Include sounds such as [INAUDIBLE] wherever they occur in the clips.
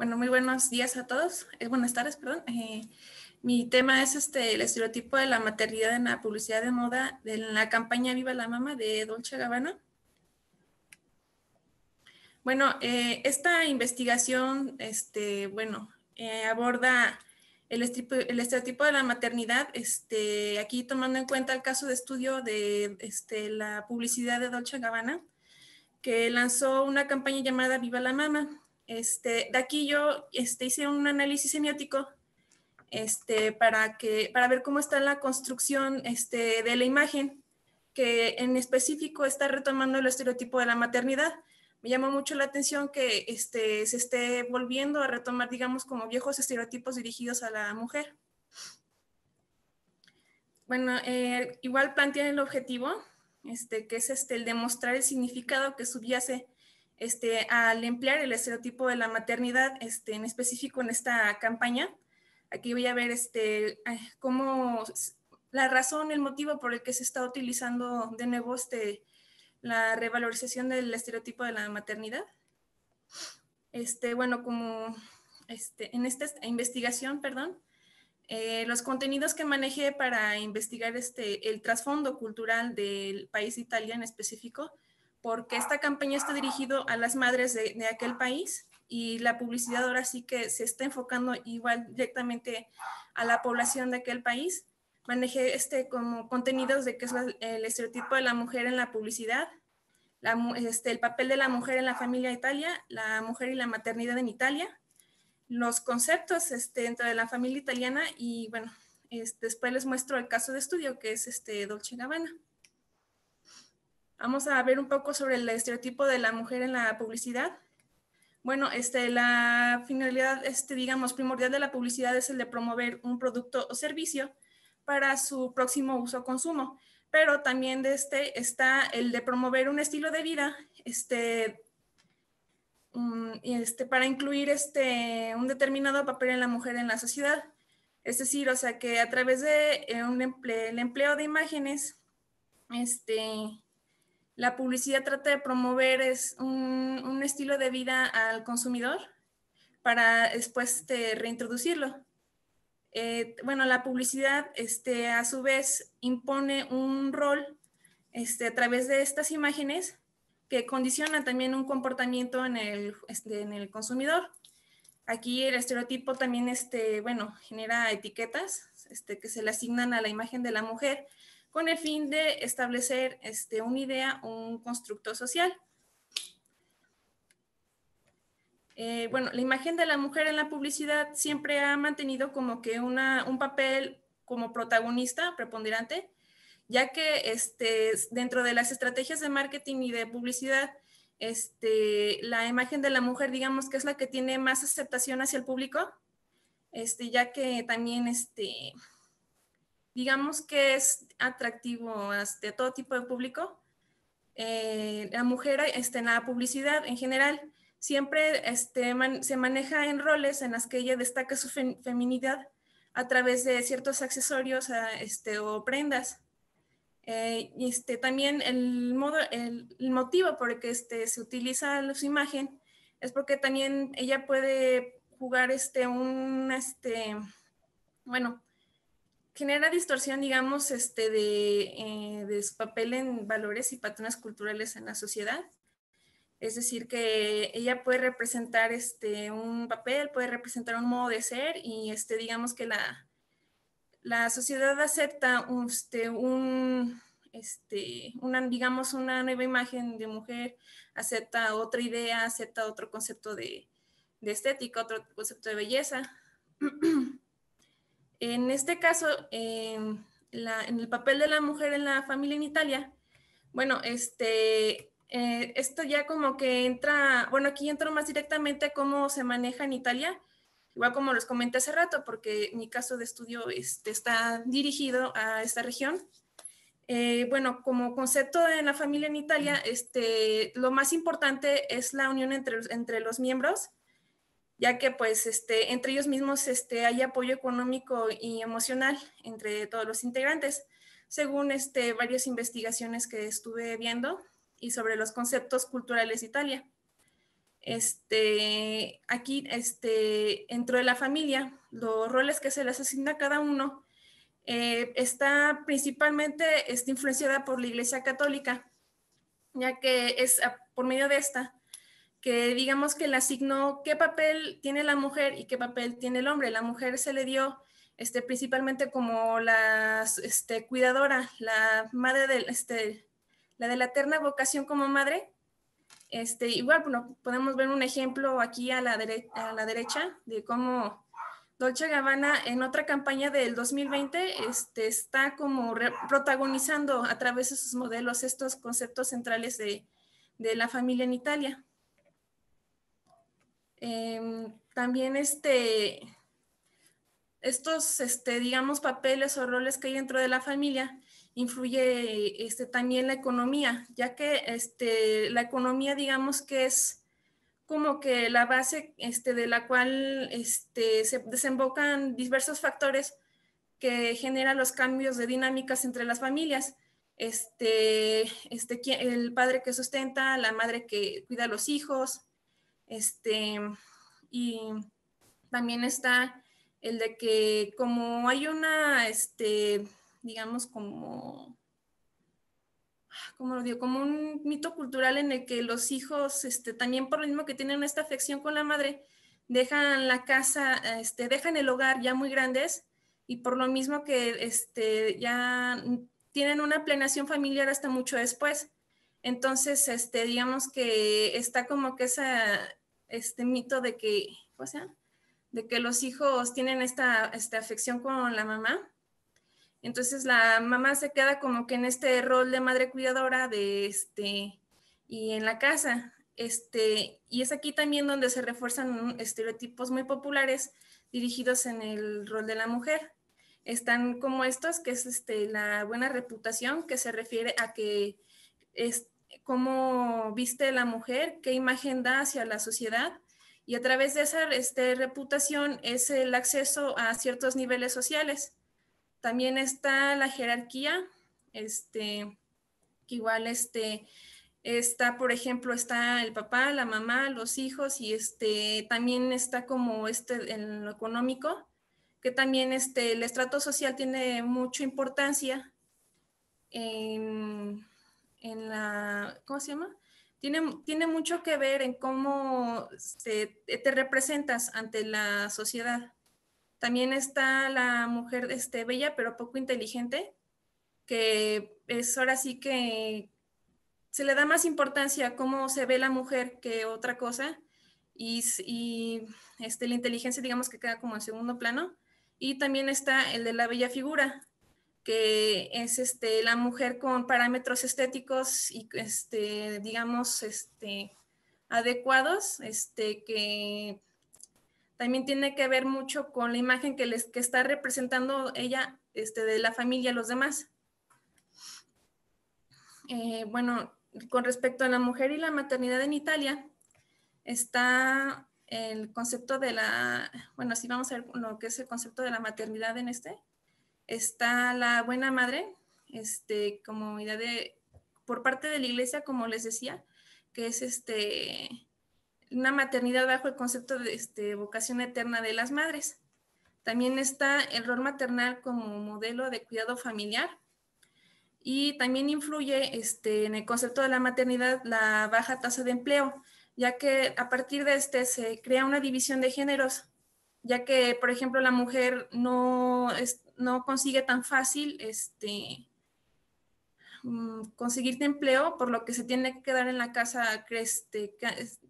Bueno, muy buenos días a todos. Eh, buenas tardes, perdón. Eh, mi tema es este, el estereotipo de la maternidad en la publicidad de moda de la campaña Viva la Mama de Dolce Gabbana. Bueno, eh, esta investigación, este, bueno, aborda el, estereotipo de la maternidad, este, aquí tomando en cuenta el caso de estudio de este, la publicidad de Dolce Gabbana, que lanzó una campaña llamada Viva la Mama, este, de aquí yo este, hice un análisis semiótico este, para, ver cómo está la construcción de la imagen, que en específico está retomando el estereotipo de la maternidad. Me llamó mucho la atención que se esté volviendo a retomar, digamos, como viejos estereotipos dirigidos a la mujer. Bueno, eh, igual plantean el objetivo, este, que es este, el demostrar el significado que subyace este, al emplear el estereotipo de la maternidad, este, en específico en esta campaña. Aquí voy a ver este, cómo la razón, el motivo por el que se está utilizando de nuevo la revalorización del estereotipo de la maternidad. bueno, como en esta investigación, perdón, eh, los contenidos que manejé para investigar el trasfondo cultural del país de Italia en específico porque esta campaña está dirigido a las madres de, aquel país y la publicidad ahora sí que se está enfocando igual directamente a la población de aquel país. Manejé este como contenidos de qué es el estereotipo de la mujer en la publicidad, este, el papel de la mujer en la familia Italia, la mujer y la maternidad en Italia, los conceptos este, dentro de la familia italiana y bueno, después les muestro el caso de estudio que es este Dolce Gabbana. Vamos a ver un poco sobre el estereotipo de la mujer en la publicidad. Bueno, este, la finalidad, este, digamos, primordial de la publicidad es el de promover un producto o servicio para su próximo uso o consumo, pero también de este está el de promover un estilo de vida, este, mm, este, para incluir este, un determinado papel en la mujer en la sociedad. Es decir, o sea, que a través de eh, un empleo, el empleo de imágenes, este, la publicidad trata de promover un, estilo de vida al consumidor para después este, reintroducirlo. Eh, bueno, la publicidad este, a su vez impone un rol este, a través de estas imágenes que condiciona también un comportamiento en el, consumidor. Aquí el estereotipo también, este, bueno, genera etiquetas que se le asignan a la imagen de la mujer con el fin de establecer este, una idea, un constructo social. Eh, bueno, la imagen de la mujer en la publicidad siempre ha mantenido como que una, un papel como protagonista preponderante, ya que este, dentro de las estrategias de marketing y de publicidad, este, la imagen de la mujer, digamos que es la que tiene más aceptación hacia el público, este, ya que también este, digamos que es atractivo de todo tipo de público. Eh, la mujer este, en la publicidad en general siempre este, se maneja en roles en las que ella destaca su feminidad a través de ciertos accesorios este, o prendas. Eh, este, también el, modo, el, motivo por el que este, se utiliza su imagen es porque también ella puede jugar este, un, este, bueno, genera distorsión, digamos, este, de, eh, papel en valores y patrones culturales en la sociedad. Es decir, que ella puede representar este, un papel, puede representar un modo de ser y este, digamos que la, la sociedad acepta este, un, este, una, digamos, una nueva imagen de mujer, acepta otra idea, acepta otro concepto de, de estética, otro concepto de belleza. [CLEARS THROAT] En este caso, en el papel de la mujer en la familia en Italia, bueno, este, eh, esto ya como que entra, bueno, aquí entro más directamente cómo se maneja en Italia, igual como les comenté hace rato, porque mi caso de estudio este, está dirigido a esta región. Eh, bueno, como concepto en la familia en Italia, este, lo más importante es la unión entre los miembros ya que pues este, entre ellos mismos este, hay apoyo económico y emocional entre todos los integrantes, según este, varias investigaciones que estuve viendo y sobre los conceptos culturales de Italia. Este, aquí, este, dentro de la familia, los roles que se les asigna a cada uno eh, está principalmente está influenciada por la Iglesia Católica, ya que es ah, por medio de esta que digamos que le asignó qué papel tiene la mujer y qué papel tiene el hombre. La mujer se le dio este, principalmente como la este, cuidadora, la madre del, este, la de la eterna vocación como madre. Este, igual, bueno, podemos ver un ejemplo aquí a la, a la derecha de cómo Dolce Gabbana en otra campaña del 2020 este, está como protagonizando a través de sus modelos estos conceptos centrales de, de la familia en Italia. Em, también este, estos, este, digamos, papeles o roles que hay dentro de la familia influye este, también la economía, ya que este, la economía, digamos que es como que la base este, de la cual este, se desembocan diversos factores que generan los cambios de dinámicas entre las familias. Este, este, el padre que sustenta, la madre que cuida a los hijos, este, y también está el de que como hay una, este, digamos, como, ah, como lo digo, como un mito cultural en el que los hijos, este, también por lo mismo que tienen esta afección con la madre, dejan la casa, este, dejan el hogar ya muy grandes y por lo mismo que este, ya tienen una planeación familiar hasta mucho después. Entonces, este, digamos que está como que esa, este mito de que, o sea, de que los hijos tienen esta, esta afección con la mamá. Entonces la mamá se queda como que en este rol de madre cuidadora de este y en la casa. Este, y es aquí también donde se refuerzan estereotipos muy populares dirigidos en el rol de la mujer. Están como estos, que es este, la buena reputación, que se refiere a que es, cómo viste la mujer, qué imagen da hacia la sociedad y a través de esa este, reputación es el acceso a ciertos niveles sociales. También está la jerarquía, este, que igual este, está, por ejemplo, está el papá, la mamá, los hijos y este, también está como este, en lo económico, que también este, el estrato social tiene mucha importancia. En, en la, ¿cómo se llama? Tiene, tiene mucho que ver en cómo te, representas ante la sociedad. También está la mujer este, bella pero poco inteligente, que es ahora sí que se le da más importancia a cómo se ve la mujer que otra cosa y, este, la inteligencia digamos que queda como en segundo plano. Y también está el de la bella figura, que es este, la mujer con parámetros estéticos y, este, digamos, este, adecuados, este, que también tiene que ver mucho con la imagen que, les, que está representando ella este, de la familia a los demás. Eh, bueno, con respecto a la mujer y la maternidad en Italia, está el concepto de la, bueno, sí vamos a ver lo que es el concepto de la maternidad en este está la Buena Madre, este, de, por parte de la iglesia, como les decía, que es este, una maternidad bajo el concepto de este, vocación eterna de las madres. También está el rol maternal como modelo de cuidado familiar y también influye este, en el concepto de la maternidad la baja tasa de empleo, ya que a partir de este se crea una división de géneros ya que, por ejemplo, la mujer no, no consigue tan fácil este, mm, conseguirte empleo, por lo que se tiene que quedar en la casa este,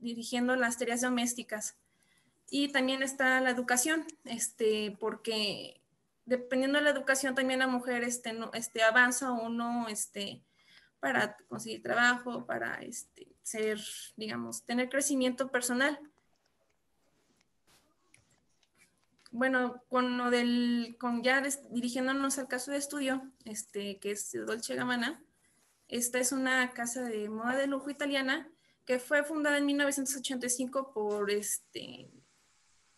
dirigiendo las tareas domésticas. Y también está la educación, este, porque dependiendo de la educación también la mujer este, este, avanza o no este, para conseguir trabajo, para este, ser, digamos, tener crecimiento personal. bueno, con con ya dirigiéndonos al caso de estudio, este, que es Dolce Gabbana, esta es una casa de moda de lujo italiana que fue fundada en 1985 por este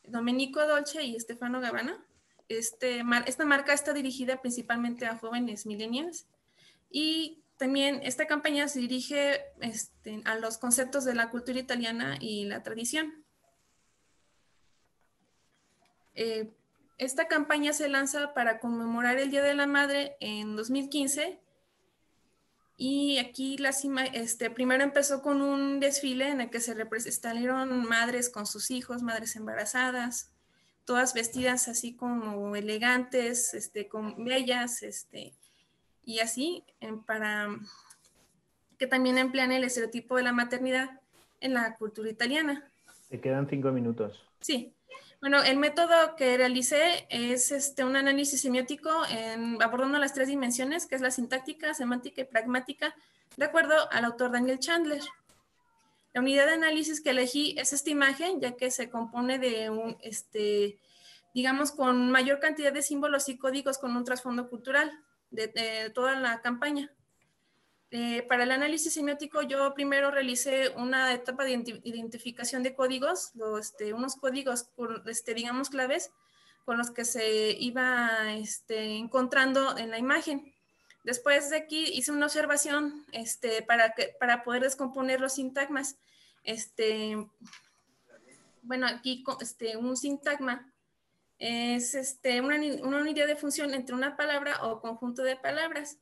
Domenico Dolce y Stefano Gabbana. Este, esta marca está dirigida principalmente a jóvenes millennials y también esta campaña se dirige este, a los conceptos de la cultura italiana y la tradición. Eh, esta campaña se lanza para conmemorar el Día de la Madre en 2015 y aquí este, primero empezó con un desfile en el que se representaron madres con sus hijos, madres embarazadas, todas vestidas así como elegantes, este, con bellas, este, y así, para que también emplean el estereotipo de la maternidad en la cultura italiana. Te quedan cinco minutos. Sí. Bueno, el método que realicé es este, un análisis semiótico en, abordando las tres dimensiones, que es la sintáctica, semántica y pragmática, de acuerdo al autor Daniel Chandler. La unidad de análisis que elegí es esta imagen, ya que se compone de un, este, digamos, con mayor cantidad de símbolos y códigos con un trasfondo cultural de toda la campaña. Eh, para el análisis semiótico yo primero realicé una etapa de identificación de códigos, este, unos códigos, este, digamos, claves con los que se iba este, encontrando en la imagen. Después de aquí hice una observación para, para poder descomponer los sintagmas. bueno, aquí un sintagma es una, una unidad de función entre una palabra o conjunto de palabras.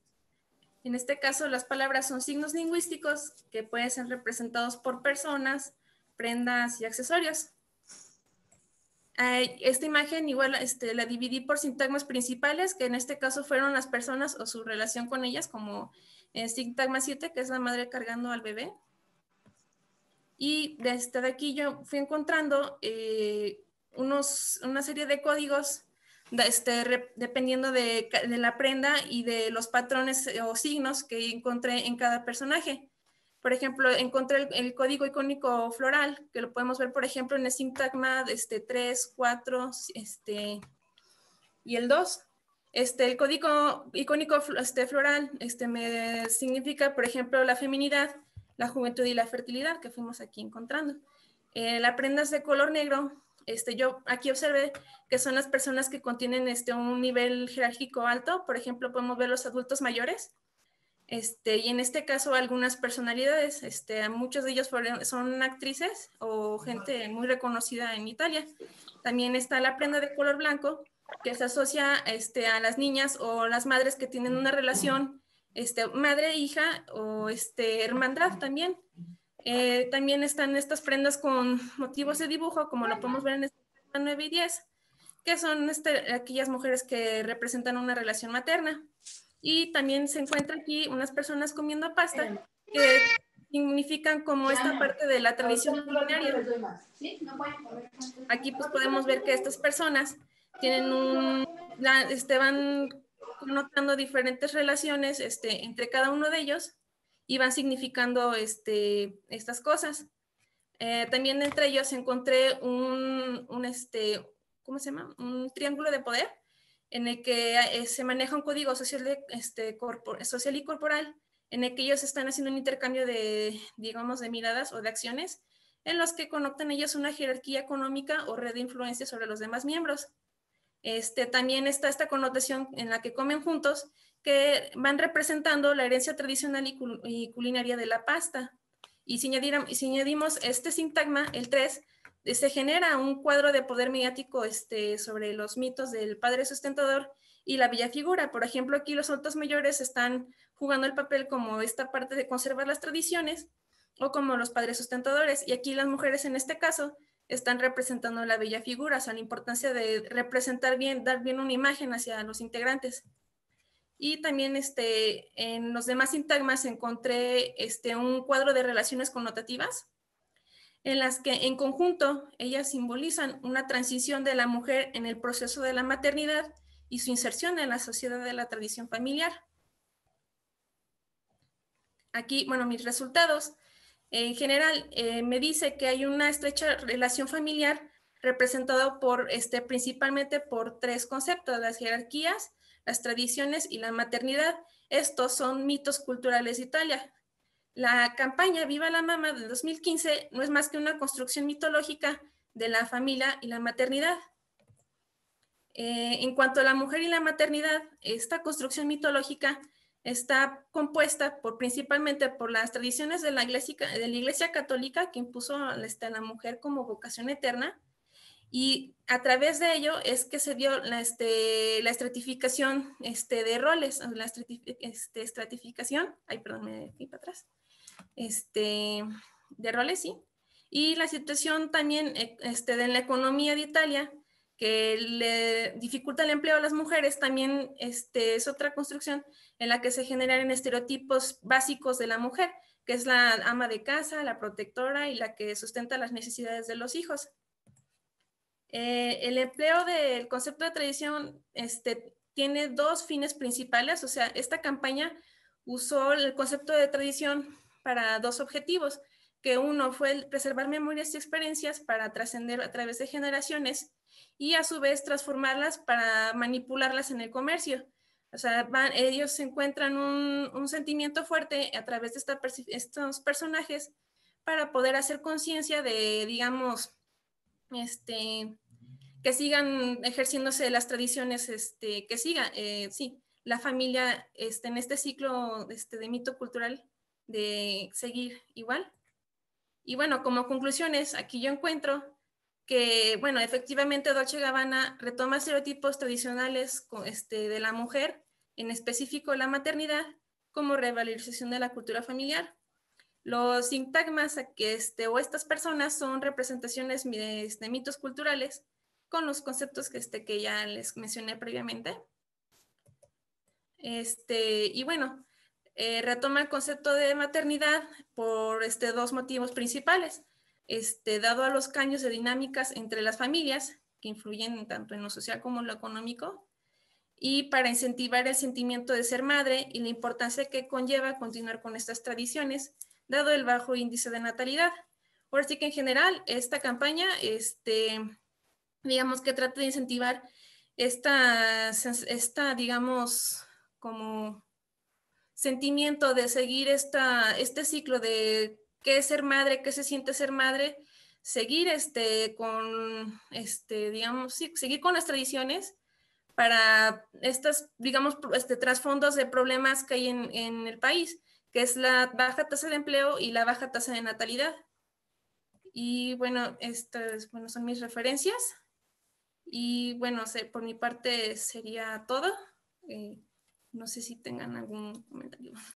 En este caso, las palabras son signos lingüísticos que pueden ser representados por personas, prendas y accesorios. Esta imagen igual este, la dividí por sintagmas principales, que en este caso fueron las personas o su relación con ellas, como el eh, sintagma 7, que es la madre cargando al bebé. Y desde aquí yo fui encontrando eh, una serie de códigos este, dependiendo de, la prenda y de los patrones eh, o signos que encontré en cada personaje. Por ejemplo, encontré el, código icónico floral, que lo podemos ver, por ejemplo, en el sintagma este, 3, 4 este, y el 2. Este, el código icónico este, floral este, me significa, por ejemplo, la feminidad, la juventud y la fertilidad que fuimos aquí encontrando. Eh, la prenda es de color negro, este, yo aquí observé que son las personas que contienen este, un nivel jerárquico alto, por ejemplo, podemos ver los adultos mayores, este, y en este caso algunas personalidades, este, muchos de ellos son actrices o gente muy reconocida en Italia. También está la prenda de color blanco, que se asocia este, a las niñas o las madres que tienen una relación este, madre-hija o este, hermandad también. Eh, también están estas prendas con motivos de dibujo, como lo podemos ver en esta 9 y 10, que son este, aquellas mujeres que representan una relación materna. Y también se encuentran aquí unas personas comiendo pasta, que significan como esta parte de la tradición culinaria. Aquí pues podemos ver que estas personas tienen un, este, van notando diferentes relaciones este, entre cada uno de ellos y van significando este, estas cosas. Eh, también entre ellos encontré un, un, este, ¿cómo se llama? un triángulo de poder en el que eh, se maneja un código social, este, social y corporal, en el que ellos están haciendo un intercambio de, digamos, de miradas o de acciones, en los que conectan ellos una jerarquía económica o red de influencia sobre los demás miembros. Este, también está esta connotación en la que comen juntos que van representando la herencia tradicional y, culinaria de la pasta. Y si, añadimos este sintagma, el 3, se genera un cuadro de poder mediático este, sobre los mitos del padre sustentador y la bella figura. Por ejemplo, aquí los adultos mayores están jugando el papel como esta parte de conservar las tradiciones o como los padres sustentadores. Y aquí las mujeres en este caso están representando la bella figura, o sea, la importancia de representar bien, dar bien una imagen hacia los integrantes. Y también este, en los demás sintagmas encontré este, un cuadro de relaciones connotativas en las que en conjunto ellas simbolizan una transición de la mujer en el proceso de la maternidad y su inserción en la sociedad de la tradición familiar. Aquí, bueno, mis resultados. En general, eh, me dice que hay una estrecha relación familiar representada por, este, principalmente por tres conceptos, las jerarquías, las tradiciones y la maternidad. Estos son mitos culturales de Italia. La campaña Viva la Mama del 2015 no es más que una construcción mitológica de la familia y la maternidad. Eh, en cuanto a la mujer y la maternidad, esta construcción mitológica está compuesta por, principalmente por las tradiciones de la, iglesia, de la Iglesia Católica que impuso este, a la mujer como vocación eterna, y a través de ello es que se dio la, este, estratificación este, de roles, la este, estratificación, perdón, me para atrás, este, de roles, sí. Y la situación también eh, este, de la economía de Italia, que le dificulta el empleo a las mujeres, también este, es otra construcción en la que se generan estereotipos básicos de la mujer, que es la ama de casa, la protectora y la que sustenta las necesidades de los hijos. Eh, el empleo del concepto de tradición este, tiene dos fines principales, o sea, esta campaña usó el concepto de tradición para dos objetivos, que uno fue preservar memorias y experiencias para trascender a través de generaciones y a su vez transformarlas para manipularlas en el comercio. O sea, ellos encuentran un, sentimiento fuerte a través de estos personajes para poder hacer conciencia de, digamos, este, que sigan ejerciéndose las tradiciones este, que siga eh, la familia este, en este ciclo este, de mito cultural de seguir igual. Y bueno, como conclusiones, aquí yo encuentro que, bueno, efectivamente Dolce Gabbana retoma estereotipos tradicionales este, de la mujer, en específico la maternidad, como revalorización de la cultura familiar. Los sintagmas este, o estas personas son representaciones de, este, mitos culturales con los conceptos que, este, ya les mencioné previamente. Este, y bueno, eh, retoma el concepto de maternidad por este, dos motivos principales. Este, dado a los cambios de dinámicas entre las familias, que influyen tanto en lo social como en lo económico, y para incentivar el sentimiento de ser madre y la importancia que conlleva continuar con estas tradiciones dado el bajo índice de natalidad. Por así que en general esta campaña, este, digamos que trata de incentivar esta, esta digamos, como sentimiento de seguir esta, este ciclo de qué es ser madre, qué se siente ser madre, seguir este, con, este, digamos, seguir con las tradiciones para estas, digamos, este, trasfondos de problemas que hay en el país que es la baja tasa de empleo y la baja tasa de natalidad. Y bueno, estas bueno, son mis referencias. Y bueno, por mi parte sería todo. Eh, no sé si tengan algún comentario.